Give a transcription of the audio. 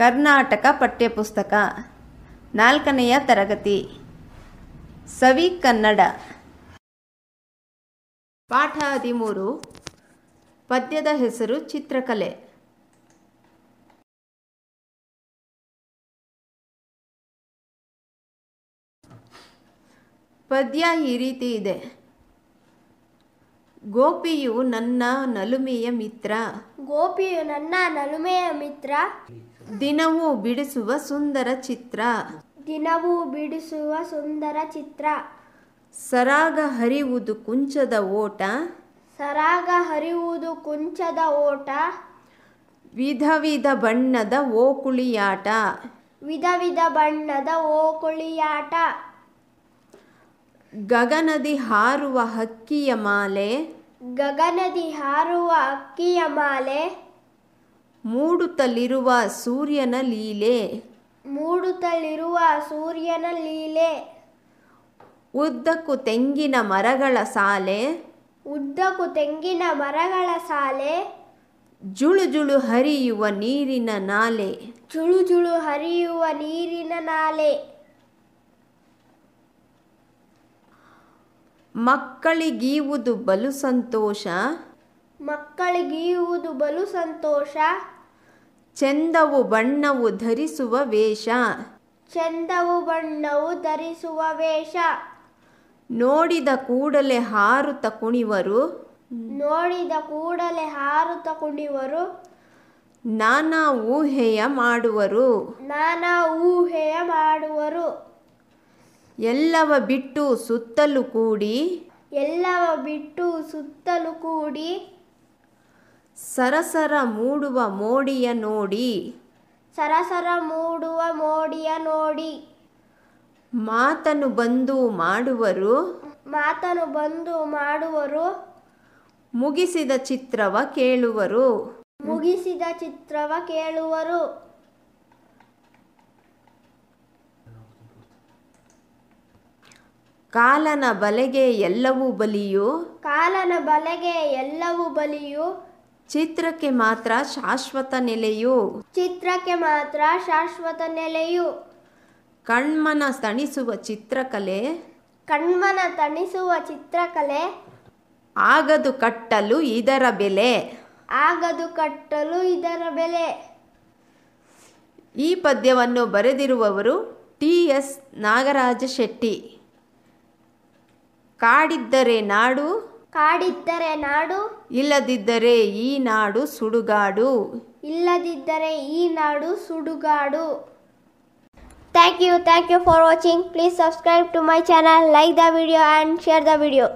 ಕರ್ನಾಟಕ ಪಠ್ಯಪುಸ್ತಕ ನಾಲ್ಕನೆಯ ತರಗತಿ ಸವಿ ಕನ್ನಡ ಪಾಠ ಹದಿಮೂರು ಪದ್ಯದ ಹೆಸರು ಚಿತ್ರಕಲೆ ಪದ್ಯ ಈ ರೀತಿ ಇದೆ ಗೋಪಿಯು ನನ್ನ ನಲುಮೆಯ ಮಿತ್ರ ಗೋಪಿಯು ನನ್ನ ನಲುಮೆಯ ಮಿತ್ರ ದಿನವೂ ಬಿಡಿಸುವ ಸುಂದರ ಚಿತ್ರ ದಿನವೂ ಬಿಡಿಸುವ ಸುಂದರ ಚಿತ್ರ ಸರಾಗ ಹರಿವುದು ಕುಂಚದ ಓಟ ಸರಾಗ ಹರಿವುದು ಕುಂಚದ ಓಟ ವಿಧ ವಿಧ ಬಣ್ಣದ ಓಕುಳಿಯಾಟ ವಿಧ ವಿಧ ಬಣ್ಣದ ಓಕುಳಿಯಾಟ ಗಗನದಿ ಹಾರುವ ಹಕ್ಕಿಯ ಮಾಲೆ ಗಗನದಿ ಹಾರುವ ಅಕ್ಕಿಯ ಮಾಲೆ ಮೂಡುತ್ತಲಿರುವ ಸೂರ್ಯನ ಲೀಲೆ ಮೂಡುತ್ತಲಿರುವ ಸೂರ್ಯನ ಲೀಲೆ ಉದ್ದಕ್ಕೂ ತೆಂಗಿನ ಮರಗಳ ಸಾಲೆ ಉದ್ದಕ್ಕೂ ತೆಂಗಿನ ಮರಗಳ ಸಾಲೆ ಜುಳು ಜುಳು ಹರಿಯುವ ನೀರಿನ ನಾಲೆ ಜುಳು ಜುಳು ಹರಿಯುವ ನೀರಿನ ನಾಲೆ ಮಕ್ಕಳಿಗೀವುದು ಬಲು ಸಂತೋಷ ಮಕ್ಕಳಿಗೀವುದು ಬಲು ಸಂತೋಷ ಚೆಂದವು ಬಣ್ಣವು ಧರಿಸುವ ವೇಷ ಚಂದವು ಬಣ್ಣವು ಧರಿಸುವ ವೇಷ ನೋಡಿದ ಕೂಡಲೇ ಹಾರುತ ಕುಣಿವರು ನೋಡಿದ ಕೂಡಲೇ ಹಾರುತ ಕುಣಿವರು ನಾನಾ ಊಹೆಯ ಮಾಡುವರು ನಾನಾ ಊಹೆಯ ಮಾಡುವರು ಎಲ್ಲವ ಬಿಟ್ಟು ಸುತ್ತಲು ಕೂಡಿ ಎಲ್ಲವ ಬಿಟ್ಟು ಸುತ್ತಲೂ ಕೂಡಿ ಸರಸರ ಮೂಡುವ ಮೋಡಿಯ ನೋಡಿ ಸರಸರ ಮೂಡುವ ಮೋಡಿಯ ನೋಡಿ ಮಾತನು ಬಂದು ಮಾಡುವರು ಮಾತನು ಬಂದು ಮಾಡುವರು ಮುಗಿಸಿದ ಚಿತ್ರವ ಕೇಳುವರು ಮುಗಿಸಿದ ಚಿತ್ರವ ಕೇಳುವರು ಕಾಲನ ಬಲೆಗೆ ಎಲ್ಲವೂ ಬಲಿಯು ಕಾಲನ ಬಲೆಗೆ ಎಲ್ಲವೂ ಬಲಿಯು ಚಿತ್ರಕ್ಕೆ ಮಾತ್ರ ಶಾಶ್ವತ ನೆಲೆಯು ಚಿತ್ರಕ್ಕೆ ಮಾತ್ರ ಶಾಶ್ವತ ನೆಲೆಯು ಕಣ್ಮನ ತಣಿಸುವ ಚಿತ್ರಕಲೆ ಕಣ್ಮನ ತಣಿಸುವ ಚಿತ್ರಕಲೆ ಆಗದು ಕಟ್ಟಲು ಇದರ ಬೆಲೆ ಆಗದು ಕಟ್ಟಲು ಇದರ ಬೆಲೆ ಈ ಪದ್ಯವನ್ನು ಬರೆದಿರುವವರು ಟಿ ಎಸ್ ನಾಗರಾಜ ಶೆಟ್ಟಿ ಕಾಡಿದ್ದರೆ ನಾಡು ಹಾಡಿದ್ದರೆ ನಾಡು ಇಲ್ಲದಿದ್ದರೆ ಈ ನಾಡು ಸುಡುಗಾಡು ಇಲ್ಲದಿದ್ದರೆ ಈ ನಾಡು ಸುಡುಗಾಡು you you for watching please subscribe to my channel like the video and share the video